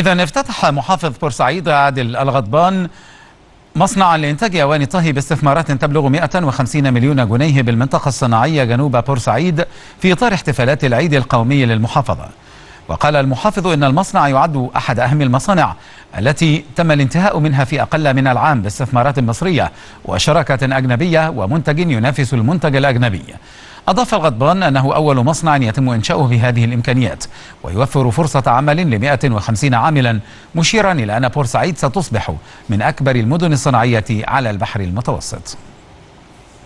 إذا افتتح محافظ بورسعيد عادل الغضبان مصنعا لإنتاج أواني الطهي باستثمارات تبلغ 150 مليون جنيه بالمنطقة الصناعية جنوب بورسعيد في إطار احتفالات العيد القومي للمحافظة وقال المحافظ إن المصنع يعد أحد أهم المصانع التي تم الانتهاء منها في أقل من العام باستثمارات مصرية وشراكة أجنبية ومنتج ينافس المنتج الأجنبي أضاف الغضبان أنه أول مصنع يتم إنشاؤه بهذه الإمكانيات ويوفر فرصة عمل ل 150 عاملا مشيرا إلى أن بورسعيد ستصبح من أكبر المدن الصناعية على البحر المتوسط